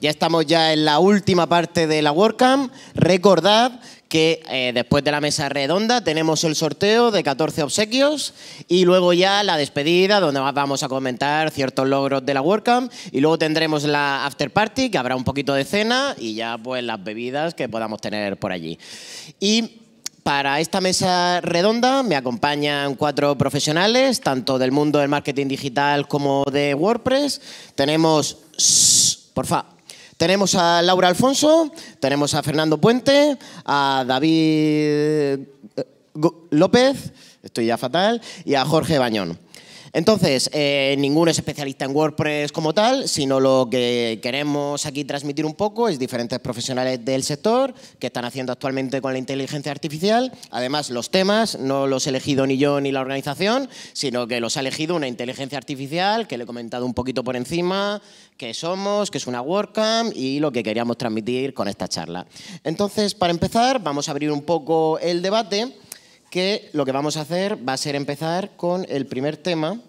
Ya estamos ya en la última parte de la WordCamp. Recordad que eh, después de la mesa redonda tenemos el sorteo de 14 obsequios y luego ya la despedida donde vamos a comentar ciertos logros de la WordCamp y luego tendremos la after party que habrá un poquito de cena y ya pues las bebidas que podamos tener por allí. Y para esta mesa redonda me acompañan cuatro profesionales, tanto del mundo del marketing digital como de WordPress. Tenemos... Porfa... Tenemos a Laura Alfonso, tenemos a Fernando Puente, a David eh, López, estoy ya fatal, y a Jorge Bañón. Entonces, eh, ninguno es especialista en WordPress como tal, sino lo que queremos aquí transmitir un poco es diferentes profesionales del sector que están haciendo actualmente con la inteligencia artificial. Además, los temas no los he elegido ni yo ni la organización, sino que los ha elegido una inteligencia artificial que le he comentado un poquito por encima, que somos, que es una WordCamp y lo que queríamos transmitir con esta charla. Entonces, para empezar, vamos a abrir un poco el debate que lo que vamos a hacer va a ser empezar con el primer tema,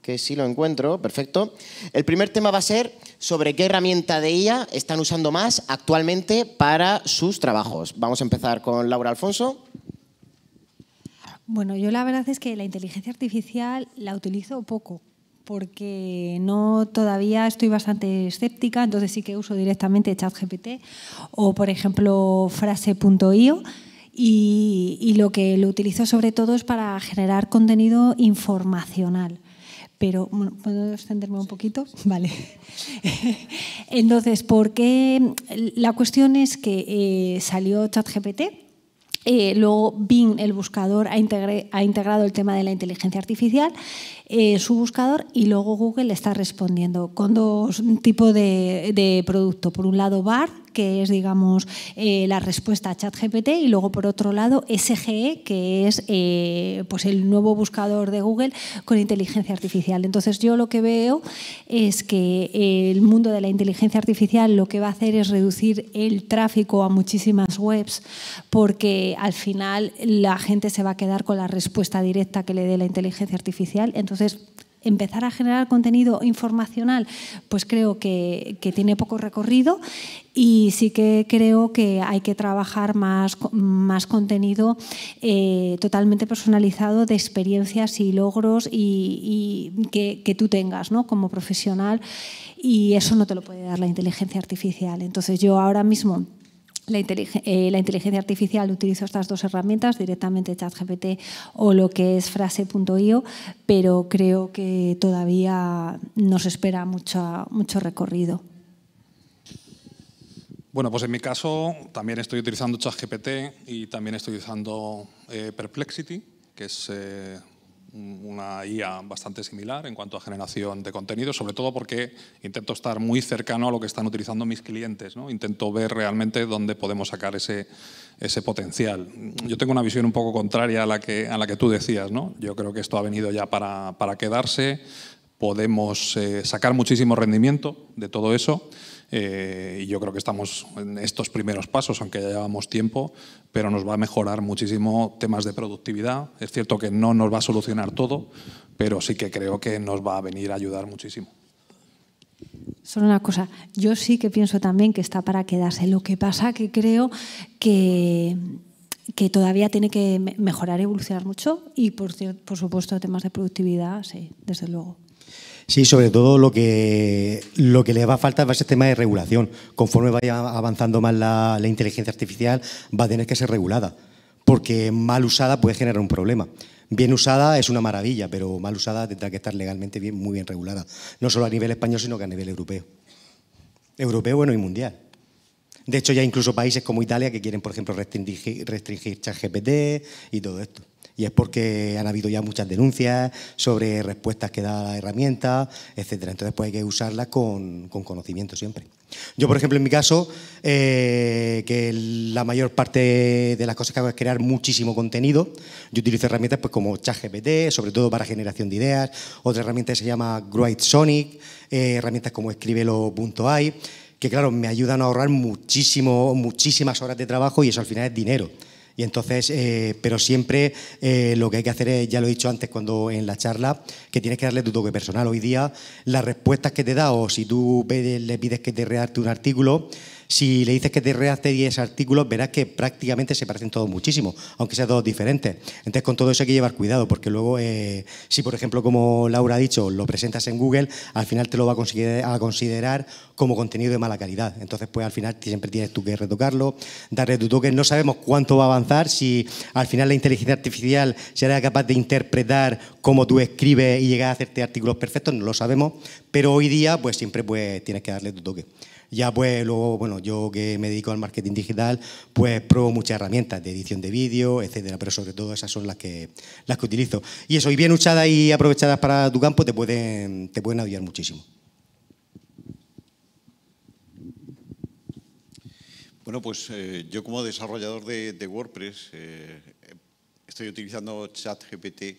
que sí lo encuentro, perfecto. El primer tema va a ser sobre qué herramienta de IA están usando más actualmente para sus trabajos. Vamos a empezar con Laura Alfonso. Bueno, yo la verdad es que la inteligencia artificial la utilizo poco porque no todavía estoy bastante escéptica, entonces sí que uso directamente ChatGPT o por ejemplo frase.io y, lo que lo utilizo sobre todo es para generar contenido informacional pero ¿puedo extenderme un poquito? Vale. Entonces, ¿por qué? La cuestión es que eh, salió ChatGPT. Eh, luego Bing, el buscador, ha, integrado el tema de la inteligencia artificial, eh, su buscador, y luego Google está respondiendo con dos tipos de, producto. Por un lado, VAR que es, digamos, eh, la respuesta a ChatGPT, y luego, por otro lado, SGE, que es eh, pues el nuevo buscador de Google con inteligencia artificial. Entonces, yo lo que veo es que el mundo de la inteligencia artificial lo que va a hacer es reducir el tráfico a muchísimas webs, porque al final la gente se va a quedar con la respuesta directa que le dé la inteligencia artificial. Entonces, empezar a generar contenido informacional, pues creo que, tiene poco recorrido y sí que creo que hay que trabajar más, más contenido eh, totalmente personalizado de experiencias y logros y, que, que, tú tengas ¿no? como profesional y eso no te lo puede dar la inteligencia artificial. Entonces yo ahora mismo eh, la, inteligencia, artificial utilizo estas dos herramientas, directamente ChatGPT o lo que es frase.io, pero creo que todavía nos espera mucho, mucho recorrido. Bueno, pues en mi caso también estoy utilizando ChatGPT y también estoy usando eh, Perplexity, que es eh, una IA bastante similar en cuanto a generación de contenido, sobre todo porque intento estar muy cercano a lo que están utilizando mis clientes, ¿no? intento ver realmente dónde podemos sacar ese, potencial. Yo tengo una visión un poco contraria a la que, a la que tú decías, ¿no? yo creo que esto ha venido ya para, quedarse, podemos eh, sacar muchísimo rendimiento de todo eso. Eh, y yo creo que estamos en estos primeros pasos, aunque ya llevamos tiempo, pero nos va a mejorar muchísimo temas de productividad. Es cierto que no nos va a solucionar todo, pero sí que creo que nos va a venir a ayudar muchísimo. Solo una cosa, yo sí que pienso también que está para quedarse. Lo que pasa que creo que que todavía tiene que mejorar y evolucionar mucho y, por, por supuesto, temas de productividad, sí, desde luego. Sí, sobre todo lo que, lo que le va a faltar va a ser tema de regulación. Conforme vaya avanzando más la, inteligencia artificial, va a tener que ser regulada, porque mal usada puede generar un problema. Bien usada es una maravilla, pero mal usada tendrá que estar legalmente bien, muy bien regulada, no solo a nivel español, sino que a nivel europeo. Europeo, bueno, y mundial. De hecho, ya incluso países como Italia que quieren, por ejemplo, restringir, restringir ChatGPT y todo esto. Y es porque han habido ya muchas denuncias sobre respuestas que da la herramienta, etcétera. Entonces, pues hay que usarla con, conocimiento siempre. Yo, por ejemplo, en mi caso, eh, que la mayor parte de las cosas que hago es crear muchísimo contenido. Yo utilizo herramientas pues, como ChatGPT, sobre todo para generación de ideas. Otra herramienta que se llama Great eh, herramientas como Escribelo.ai, que claro, me ayudan a ahorrar muchísimo, muchísimas horas de trabajo y eso al final es dinero. Y entonces, eh, pero siempre eh, lo que hay que hacer es, ya lo he dicho antes cuando en la charla, que tienes que darle tu toque personal. Hoy día, las respuestas que te da o si tú le pides que te redacte un artículo, si le dices que te redacte 10 artículos, verás que prácticamente se parecen todos muchísimo, aunque sean todos diferentes. Entonces, con todo eso hay que llevar cuidado, porque luego, eh, si por ejemplo, como Laura ha dicho, lo presentas en Google, al final te lo va a considerar, como contenido de mala calidad. Entonces, pues al final siempre tienes tú que retocarlo, darle tu toque. No sabemos cuánto va a avanzar, si al final la inteligencia artificial será capaz de interpretar cómo tú escribes y llegar a hacerte artículos perfectos, no lo sabemos, pero hoy día, pues siempre pues, tienes que darle tu toque. Ya pues luego, bueno, yo que me dedico al marketing digital, pues pruebo muchas herramientas de edición de vídeo, etcétera, pero sobre todo esas son las que, las que utilizo. Y eso, y bien usadas y aprovechadas para tu campo, te pueden, te pueden ayudar muchísimo. Bueno, pues eh, yo como desarrollador de, WordPress eh, estoy utilizando ChatGPT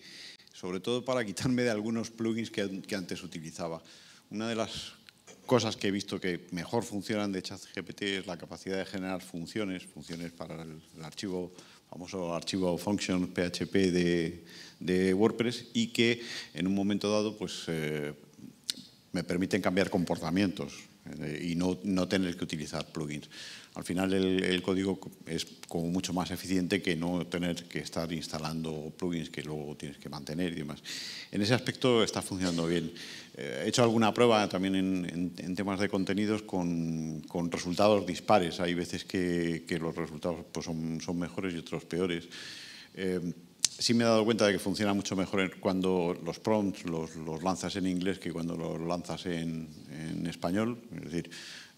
sobre todo para quitarme de algunos plugins que, que antes utilizaba. Una de las cosas que he visto que mejor funcionan de ChatGPT es la capacidad de generar funciones, funciones para el, archivo, famoso archivo function PHP de, WordPress y que en un momento dado pues, eh, me permiten cambiar comportamientos eh, y no tener que utilizar plugins al final el, código es como mucho más eficiente que no tener que estar instalando plugins que luego tienes que mantener y demás. En ese aspecto está funcionando bien. Eh, he hecho alguna prueba también en, temas de contenidos con, resultados dispares. Hay veces que, los resultados pues, son, mejores y otros peores. Eh, sí me he dado cuenta de que funciona mucho mejor cuando los prompts los, lanzas en inglés que cuando los lanzas en, en español. Es decir,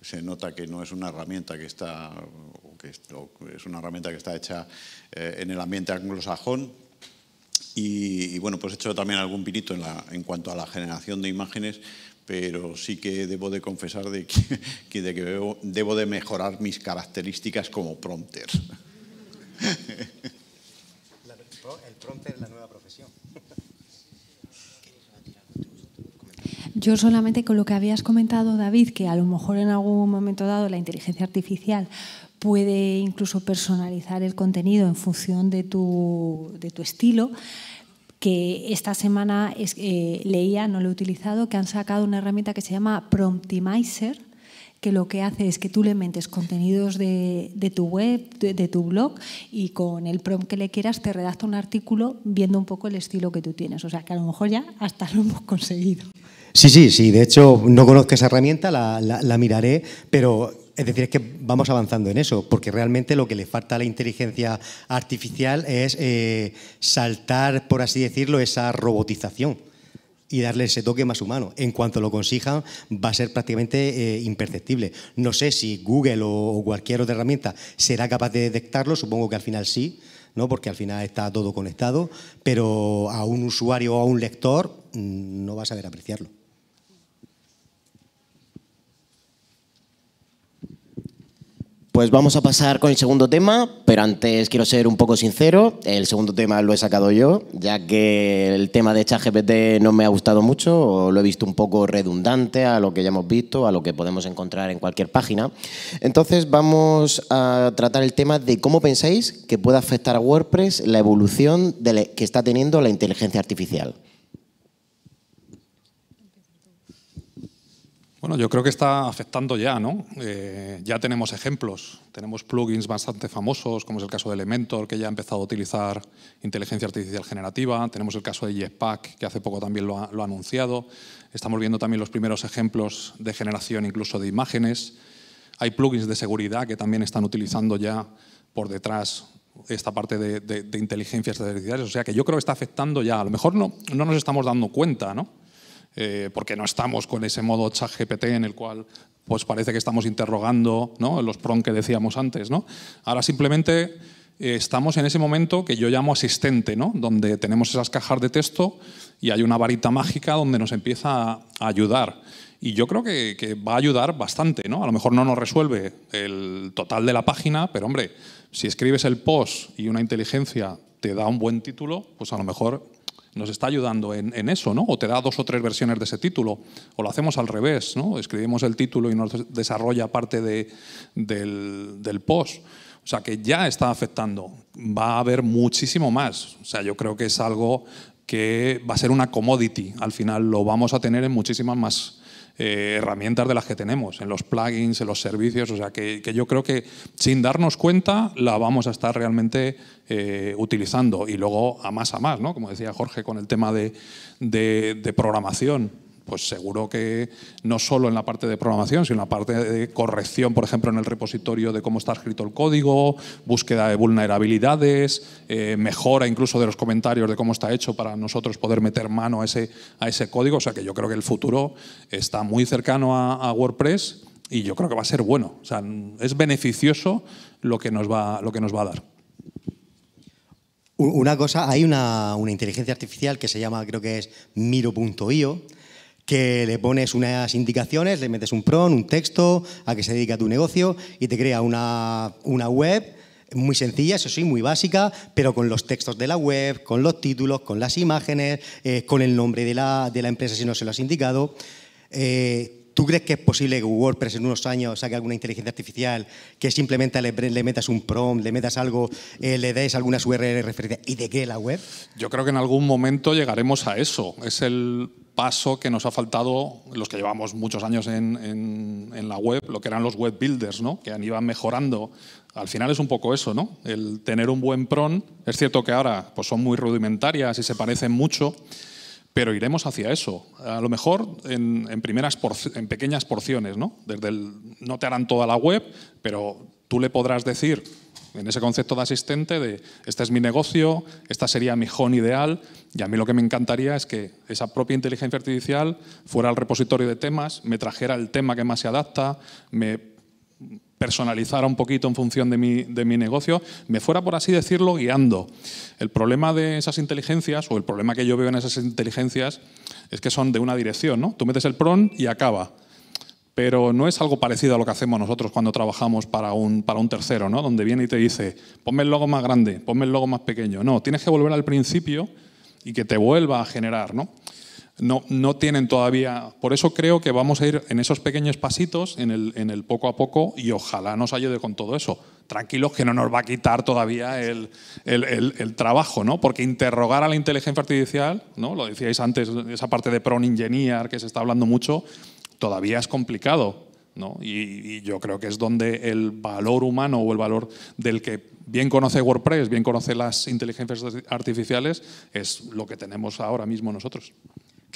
se nota que no es una herramienta que está, o que es una herramienta que está hecha eh, en el ambiente anglosajón. Y, bueno, pues he hecho también algún pirito en, la, en cuanto a la generación de imágenes, pero sí que debo de confesar de que, de que debo, de mejorar mis características como prompter. el prompter es la nueva profesión. yo solamente con lo que habías comentado, David, que a lo mejor en algún momento dado la inteligencia artificial puede incluso personalizar el contenido en función de tu, de tu estilo, que esta semana eh, leía, no lo he utilizado, que han sacado una herramienta que se llama Promptimizer, que lo que hace es que tú le mentes contenidos de, de tu web, de, de, tu blog, y con el prompt que le quieras te redacta un artículo viendo un poco el estilo que tú tienes. O sea, que a lo mejor ya hasta lo hemos conseguido. Sí, sí, sí. De hecho, no conozco esa herramienta, la, miraré, pero es decir, es que vamos avanzando en eso, porque realmente lo que le falta a la inteligencia artificial es eh, saltar, por así decirlo, esa robotización y darle ese toque más humano. En cuanto lo consigan, va a ser prácticamente eh, imperceptible. No sé si Google o, cualquier otra herramienta será capaz de detectarlo, supongo que al final sí, ¿no? porque al final está todo conectado, pero a un usuario o a un lector mm, no va a saber apreciarlo. Pues vamos a pasar con el segundo tema, pero antes quiero ser un poco sincero. El segundo tema lo he sacado yo, ya que el tema de ChatGPT no me ha gustado mucho, o lo he visto un poco redundante a lo que ya hemos visto, a lo que podemos encontrar en cualquier página. Entonces vamos a tratar el tema de cómo pensáis que puede afectar a WordPress la evolución que está teniendo la inteligencia artificial. Bueno, yo creo que está afectando ya, ¿no? Eh, ya tenemos ejemplos, tenemos plugins bastante famosos, como es el caso de Elementor, que ya ha empezado a utilizar inteligencia artificial generativa, tenemos el caso de Jetpack, que hace poco también lo ha, anunciado, estamos viendo también los primeros ejemplos de generación incluso de imágenes, hay plugins de seguridad que también están utilizando ya por detrás esta parte de, de, de inteligencias artificiales, o sea que yo creo que está afectando ya, a lo mejor no, no nos estamos dando cuenta, ¿no? Eh, porque no estamos con ese modo chat GPT en el cual pues parece que estamos interrogando ¿no? los pron que decíamos antes. ¿no? Ahora simplemente eh, estamos en ese momento que yo llamo asistente, ¿no? donde tenemos esas cajas de texto y hay una varita mágica donde nos empieza a ayudar. Y yo creo que, va a ayudar bastante, ¿no? A lo mejor no nos resuelve el total de la página, pero hombre, si escribes el post y una inteligencia te da un buen título, pues a lo mejor nos está ayudando en, eso, ¿no? O te da dos o tres versiones de ese título, o lo hacemos al revés, ¿no? Escribimos el título y nos desarrolla parte de, del, del post. O sea, que ya está afectando. Va a haber muchísimo más. O sea, yo creo que es algo que va a ser una commodity. Al final lo vamos a tener en muchísimas más eh, herramientas de las que tenemos, en los plugins, en los servicios, o sea que, yo creo que sin darnos cuenta la vamos a estar realmente eh, utilizando y luego a más a más, ¿no? como decía Jorge con el tema de programación pues seguro que no solo en la parte de programación, sino en la parte de corrección, por ejemplo, en el repositorio de cómo está escrito el código, búsqueda de vulnerabilidades, eh, mejora incluso de los comentarios de cómo está hecho para nosotros poder meter mano a ese, a ese código. O sea que yo creo que el futuro está muy cercano a, WordPress y yo creo que va a ser bueno. O sea, es beneficioso lo que nos va, lo que nos va a dar. Una cosa, hay una, una, inteligencia artificial que se llama, creo que es Miro.io, que le pones unas indicaciones, le metes un PRON, un texto, a qué se dedica tu negocio y te crea una, web muy sencilla, eso sí, muy básica, pero con los textos de la web, con los títulos, con las imágenes, eh, con el nombre de la, de la, empresa si no se lo has indicado. Eh, ¿Tú crees que es posible que WordPress en unos años saque alguna inteligencia artificial que simplemente le, metas un prompt, le metas algo, eh, le des algunas URL referencias y de qué la web? Yo creo que en algún momento llegaremos a eso. Es el paso que nos ha faltado, los que llevamos muchos años en, la web, lo que eran los web builders, ¿no? que han ido mejorando. Al final es un poco eso, ¿no? El tener un buen PROM. Es cierto que ahora pues, son muy rudimentarias y se parecen mucho, pero iremos hacia eso. A lo mejor en, primeras en pequeñas porciones, ¿no? Desde el, no te harán toda la web, pero tú le podrás decir en ese concepto de asistente de este es mi negocio, esta sería mi home ideal y a mí lo que me encantaría es que esa propia inteligencia artificial fuera al repositorio de temas, me trajera el tema que más se adapta, me personalizar un poquito en función de mi, negocio, me fuera, por así decirlo, guiando. El problema de esas inteligencias, o el problema que yo veo en esas inteligencias, es que son de una dirección, ¿no? Tú metes el PRON y acaba. Pero no es algo parecido a lo que hacemos nosotros cuando trabajamos para un, para un tercero, ¿no? Donde viene y te dice, ponme el logo más grande, ponme el logo más pequeño. No, tienes que volver al principio y que te vuelva a generar, ¿no? no, tienen todavía. Por eso creo que vamos a ir en esos pequeños pasitos, en el, poco a poco, y ojalá nos ayude con todo eso. Tranquilos que no nos va a quitar todavía el, trabajo, ¿no? Porque interrogar a la inteligencia artificial, ¿no? Lo decíais antes, esa parte de Prone Engineer que se está hablando mucho, todavía es complicado. ¿No? y, yo creo que es donde el valor humano o el valor del que bien conoce WordPress, bien conoce las inteligencias artificiales, es lo que tenemos ahora mismo nosotros.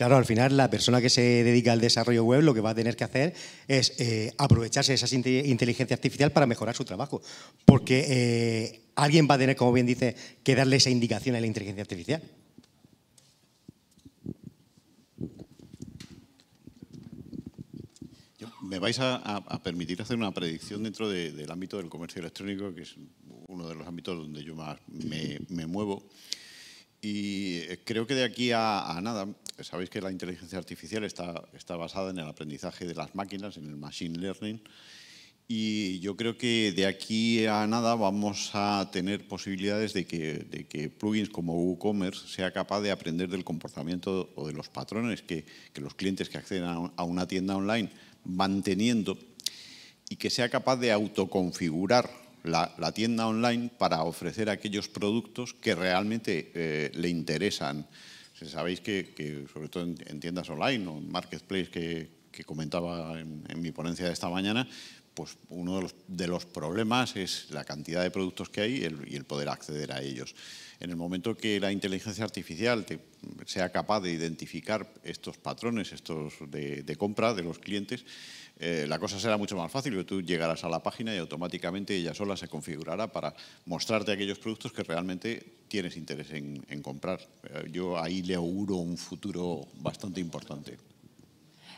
Claro, al final la persona que se dedica al desarrollo web lo que va a tener que hacer es eh, aprovecharse de esa inteligencia artificial para mejorar su trabajo, porque eh, alguien va a tener, como bien dice, que darle esa indicación a la inteligencia artificial. me vais a, permitir hacer una predicción dentro del ámbito del comercio electrónico, que es uno de los ámbitos donde yo más me, muevo. Y eh, creo que de aquí a nada sabéis que la inteligencia artificial está, basada en el aprendizaje de las máquinas, en el machine learning, y yo creo que de aquí a nada vamos a tener posibilidades de que, plugins como WooCommerce sea capaz de aprender del comportamiento o de los patrones que, los clientes que acceden a una tienda online van teniendo y que sea capaz de autoconfigurar la, tienda online para ofrecer aquellos productos que realmente eh, le interesan sabéis que, sobre todo en, tiendas online o en marketplace que, comentaba en, mi ponencia de esta mañana, pues uno de los, problemas es la cantidad de productos que hay y el, poder acceder a ellos. En el momento que la inteligencia artificial sea capaz de identificar estos patrones estos de compra de los clientes, eh, la cosa será mucho más fácil, que tú llegarás a la página y automáticamente ella sola se configurará para mostrarte aquellos productos que realmente tienes interés en comprar. Eh, yo ahí le auguro un futuro bastante importante.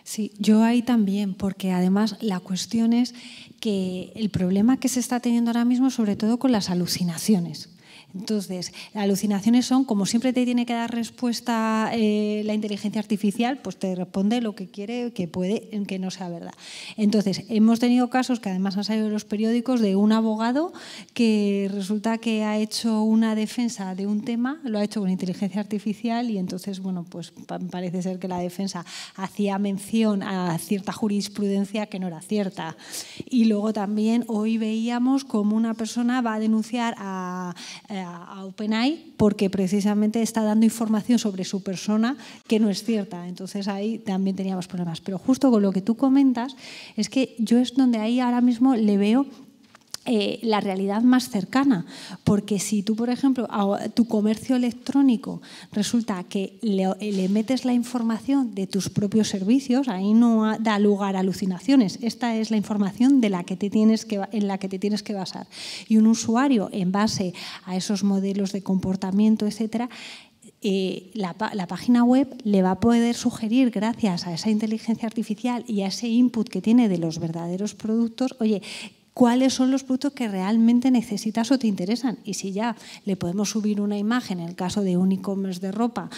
Sí, yo ahí también, porque además la cuestión es que el problema que se está teniendo ahora mismo, sobre todo con las alucinaciones, entonces, las alucinaciones son, como siempre te tiene que dar respuesta eh, la inteligencia artificial, pues te responde lo que quiere, que puede, que no sea verdad. Entonces, hemos tenido casos que además han salido en los periódicos de un abogado que resulta que ha hecho una defensa de un tema, lo ha hecho con inteligencia artificial y entonces, bueno, pues parece ser que la defensa hacía mención a cierta jurisprudencia que no era cierta. Y luego también hoy veíamos como una persona va a denunciar a eh, a, OpenAI porque precisamente está dando información sobre su persona que no es cierta. Entonces ahí también teníamos problemas. Pero justo con lo que tú comentas, es que yo es donde ahí ahora mismo le veo eh, la realidad más cercana. Porque si tú, por ejemplo, a tu comercio electrónico resulta que le, metes la información de tus propios servicios, ahí no da lugar a alucinaciones. Esta es la información de la que te tienes que, en la que te tienes que basar. Y un usuario, en base a esos modelos de comportamiento, etcétera, eh, la, la, página web le va a poder sugerir, gracias a esa inteligencia artificial y a ese input que tiene de los verdaderos productos, oye, cuáles son los productos que realmente necesitas o te interesan. Y si ya le podemos subir una imagen, en el caso de un e-commerce de ropa,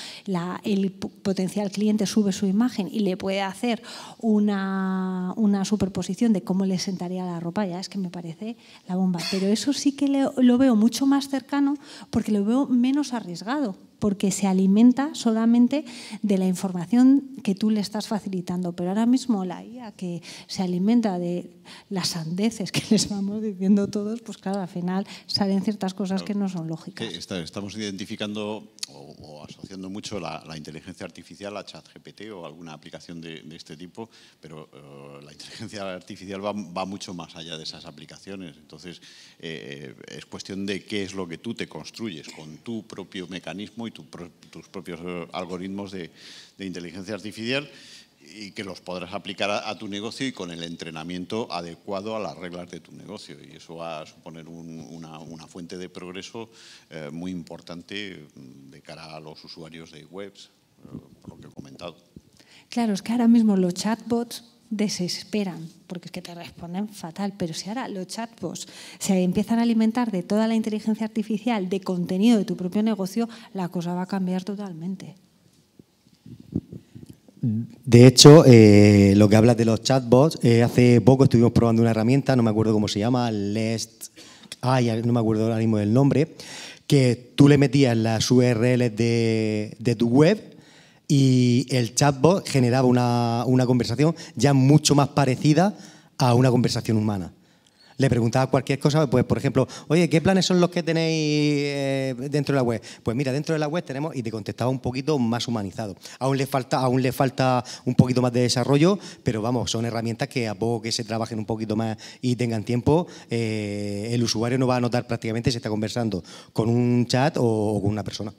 el potencial cliente sube su imagen y le puede hacer una, superposición de cómo le sentaría la ropa, ya es que me parece la bomba. Pero eso sí que lo veo mucho más cercano porque lo veo menos arriesgado porque se alimenta solamente de la información que tú le estás facilitando. Pero ahora mismo la IA que se alimenta de las sandeces que les vamos diciendo todos, pues claro, al final salen ciertas cosas que no son lógicas. estamos identificando o, asociando mucho la, inteligencia artificial a ChatGPT o alguna aplicación de, este tipo, pero eh, la inteligencia artificial va, mucho más allá de esas aplicaciones. Entonces, eh, eh, es cuestión de qué es lo que tú te construyes con tu propio mecanismo tus propios eh, algoritmos de, inteligencia artificial y que los podrás aplicar a, tu negocio y con el entrenamiento adecuado a las reglas de tu negocio. Y eso va a suponer una, fuente de progreso eh, muy importante mm, de cara a los usuarios de webs, eh, por lo que he comentado. Claro, es que ahora mismo los chatbots desesperan, porque es que te responden fatal, pero si ahora los chatbots se empiezan a alimentar de toda la inteligencia artificial, de contenido de tu propio negocio, la cosa va a cambiar totalmente. De hecho, eh, lo que hablas de los chatbots, eh, hace poco estuvimos probando una herramienta, no me acuerdo cómo se llama, Lest, ay, no me acuerdo ahora mismo del nombre, que tú le metías las URLs de, de tu web y el chatbot generaba una, conversación ya mucho más parecida a una conversación humana. Le preguntaba cualquier cosa, pues por ejemplo, oye, ¿qué planes son los que tenéis eh, dentro de la web? Pues mira, dentro de la web tenemos, y te contestaba un poquito más humanizado. Aún le falta, aún le falta un poquito más de desarrollo, pero vamos, son herramientas que a poco que se trabajen un poquito más y tengan tiempo, eh, el usuario no va a notar prácticamente si está conversando con un chat o con una persona.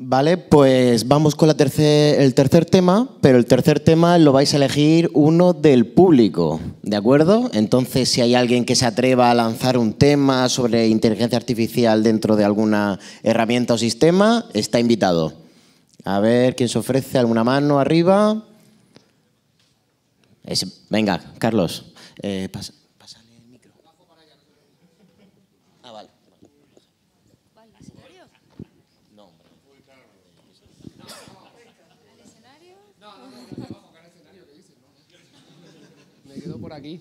Vale, pues vamos con el tercer tema, pero el tercer tema lo vais a elegir uno del público, ¿de acuerdo? Entonces, si hay alguien que se atreva a lanzar un tema sobre inteligencia artificial dentro de alguna herramienta o sistema, está invitado. A ver, ¿quién se ofrece? ¿Alguna mano arriba? venga, Carlos, eh, pasa. aquí.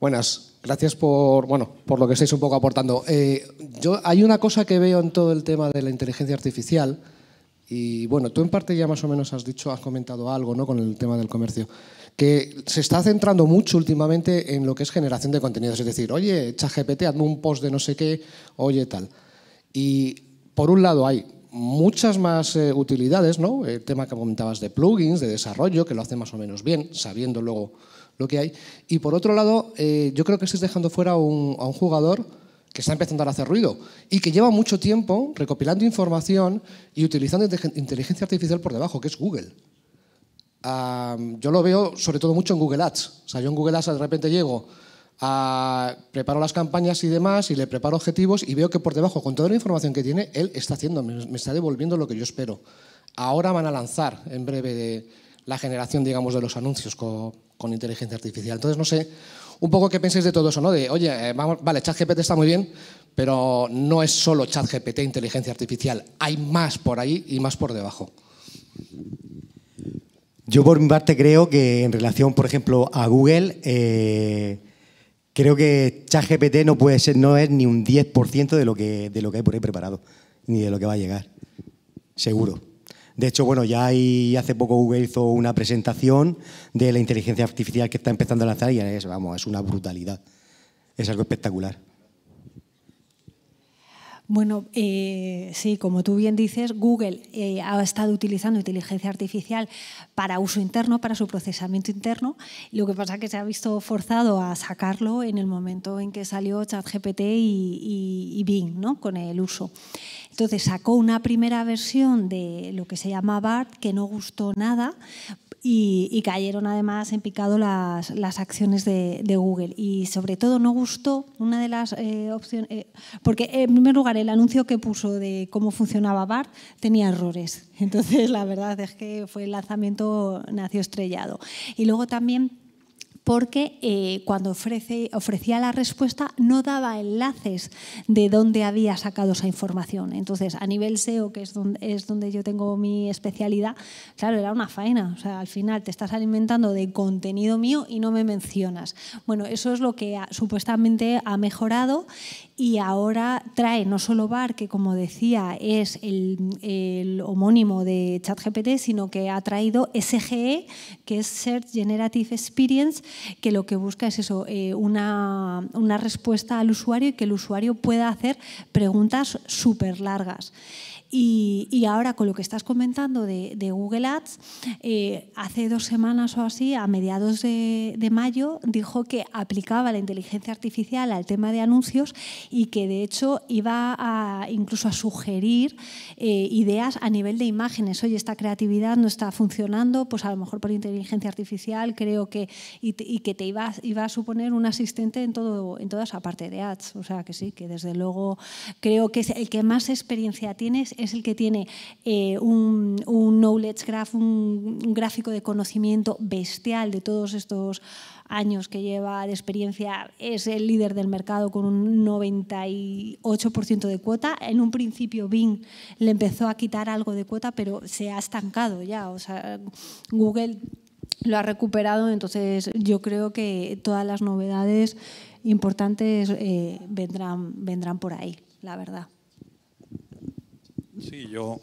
Buenas, gracias por, bueno, por lo que estáis un poco aportando. Eh, yo, hay una cosa que veo en todo el tema de la inteligencia artificial, y bueno, tú en parte ya más o menos has dicho, has comentado algo ¿no? con el tema del comercio, que se está centrando mucho últimamente en lo que es generación de contenidos, es decir, oye, echa GPT, hazme un post de no sé qué, oye, tal. Y por un lado hay muchas más eh, utilidades, ¿no? El tema que comentabas de plugins, de desarrollo, que lo hace más o menos bien, sabiendo luego lo que hay. Y por otro lado, eh, yo creo que estáis dejando fuera a un jugador que está empezando a hacer ruido y que lleva mucho tiempo recopilando información y utilizando inteligencia artificial por debajo, que es Google. Ah, yo lo veo sobre todo mucho en Google Ads. O sea, yo en Google Ads de repente llego preparo las campañas y demás y le preparo objetivos y veo que por debajo, con toda la información que tiene, él está haciendo, me, está devolviendo lo que yo espero. Ahora van a lanzar en breve la generación, digamos, de los anuncios con, inteligencia artificial. Entonces, no sé un poco qué pensáis de todo eso, ¿no? De, oye, eh, vamos, vale, ChatGPT está muy bien, pero no es solo ChatGPT inteligencia artificial, hay más por ahí y más por debajo. Yo por mi parte creo que en relación, por ejemplo, a Google, eh, creo que ChatGPT no puede ser, no es ni un 10% de lo, que, de lo que hay por ahí preparado, ni de lo que va a llegar, seguro. De hecho, bueno, ya hace poco Google hizo una presentación de la inteligencia artificial que está empezando a lanzar y vamos, es una brutalidad. Es algo espectacular. Bueno, eh, sí, como tú bien dices, Google eh, ha estado utilizando inteligencia artificial para uso interno, para su procesamiento interno. Lo que pasa es que se ha visto forzado a sacarlo en el momento en que salió ChatGPT y, y, Bing, ¿no? Con el uso. Entonces sacó una primera versión de lo que se llama BART que no gustó nada y, cayeron además en picado las, las acciones de, Google. Y sobre todo no gustó una de las eh, opciones, eh, porque eh, en primer lugar el anuncio que puso de cómo funcionaba VAR tenía errores. Entonces la verdad es que fue el lanzamiento nació estrellado. Y luego también porque eh, cuando ofrecía la respuesta no daba enlaces de dónde había sacado esa información. Entonces, a nivel SEO, que es donde, yo tengo mi especialidad, claro, era una faena. O sea, al final te estás alimentando de contenido mío y no me mencionas. Bueno, eso es lo que supuestamente ha mejorado y ahora trae no solo BAR, que como decía es el, homónimo de ChatGPT, sino que ha traído SGE, que es Search Generative Experience, que lo que busca es eso, eh, una, una respuesta al usuario y que el usuario pueda hacer preguntas súper largas. Y, ahora con lo que estás comentando de, Google Ads, eh, hace dos semanas o así, a mediados de, mayo, dijo que aplicaba la inteligencia artificial al tema de anuncios y que de hecho iba a, incluso a sugerir eh, ideas a nivel de imágenes. Oye, esta creatividad no está funcionando, pues a lo mejor por inteligencia artificial creo que y, que te iba, iba, a suponer un asistente en todo en toda esa parte de ads. O sea que sí, que desde luego creo que es el que más experiencia tienes es el que tiene eh, un, knowledge graph, un, gráfico de conocimiento bestial de todos estos años que lleva de experiencia, es el líder del mercado con un 98% de cuota. En un principio Bing le empezó a quitar algo de cuota, pero se ha estancado ya. O sea, Google lo ha recuperado, entonces yo creo que todas las novedades importantes eh, vendrán, vendrán por ahí, la verdad. Sí, yo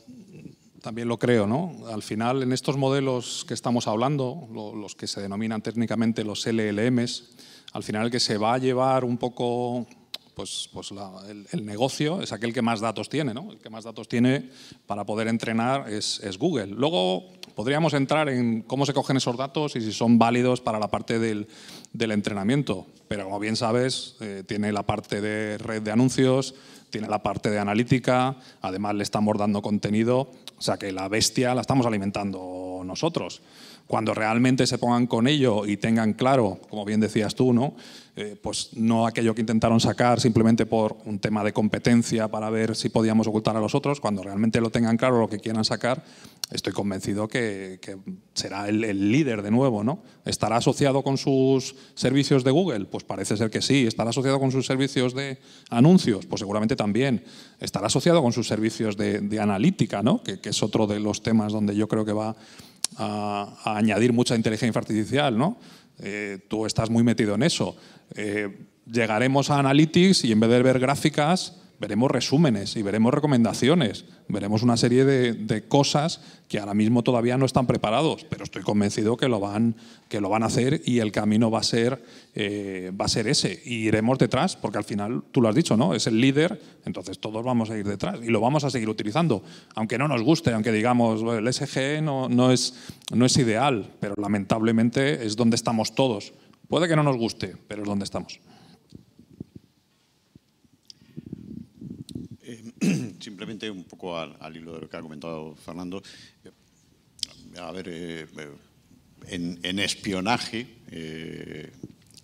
también lo creo, ¿no? Al final, en estos modelos que estamos hablando, los que se denominan técnicamente los LLMs, al final el que se va a llevar un poco pues, pues el, negocio es aquel que más datos tiene, ¿no? El que más datos tiene para poder entrenar es, Google. Luego podríamos entrar en cómo se cogen esos datos y si son válidos para la parte del, entrenamiento. Pero como bien sabes, eh, tiene la parte de red de anuncios, tiene la parte de analítica, además le estamos dando contenido, o sea que la bestia la estamos alimentando nosotros. Cuando realmente se pongan con ello y tengan claro, como bien decías tú, ¿no? Eh, pues no aquello que intentaron sacar simplemente por un tema de competencia para ver si podíamos ocultar a los otros, cuando realmente lo tengan claro lo que quieran sacar, estoy convencido que, será el, líder de nuevo, ¿no? ¿Estará asociado con sus servicios de Google? Pues parece ser que sí. ¿Estará asociado con sus servicios de anuncios? Pues seguramente también. ¿Estará asociado con sus servicios de, analítica, ¿no? Que, es otro de los temas donde yo creo que va a, a añadir mucha inteligencia artificial, ¿no? Eh, tú estás muy metido en eso. Eh, llegaremos a Analytics y en vez de ver gráficas, veremos resúmenes y veremos recomendaciones, veremos una serie de, de, cosas que ahora mismo todavía no están preparados, pero estoy convencido que lo van, que lo van a hacer y el camino va a, ser, eh, va a ser ese. Y iremos detrás, porque al final, tú lo has dicho, ¿no? Es el líder, entonces todos vamos a ir detrás y lo vamos a seguir utilizando, aunque no nos guste, aunque digamos, el SGE no, no, es, no es ideal, pero lamentablemente es donde estamos todos. Puede que no nos guste, pero es donde estamos. simplemente un poco al, hilo de lo que ha comentado Fernando. Eh, a ver, eh, eh, en, espionaje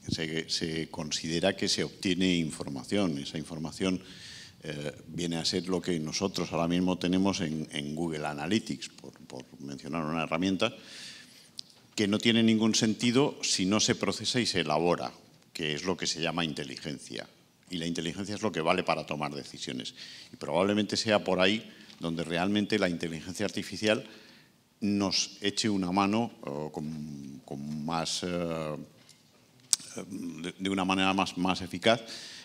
se, considera que se obtiene información. Esa información viene a ser lo que nosotros ahora mismo tenemos en, Google Analytics, por, mencionar una herramienta, que no tiene ningún sentido si no se procesa y se elabora, que es lo que se llama inteligencia y la inteligencia es lo que vale para tomar decisiones. Y probablemente sea por ahí donde realmente la inteligencia artificial nos eche una mano con, más, eh, eh, de, una manera más, más eficaz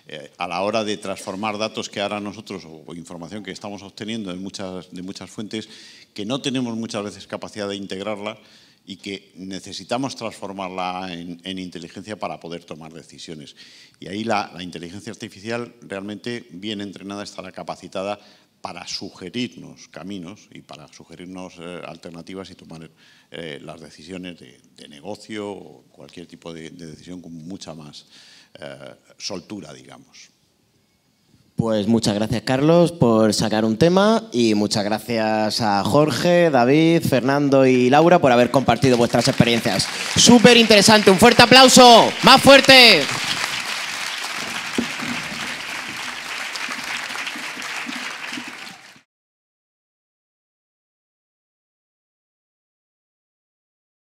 eh, a la hora de transformar datos que ahora nosotros o, información que estamos obteniendo de muchas, de muchas fuentes que no tenemos muchas veces capacidad de integrarla y que necesitamos transformarla en, inteligencia para poder tomar decisiones. Y ahí la, inteligencia artificial realmente bien entrenada estará capacitada para sugerirnos caminos y para sugerirnos eh, alternativas y tomar eh, las decisiones de, negocio o cualquier tipo de, decisión con mucha más eh, soltura, digamos. Pues muchas gracias, Carlos, por sacar un tema y muchas gracias a Jorge, David, Fernando y Laura por haber compartido vuestras experiencias. Súper interesante, un fuerte aplauso, más fuerte.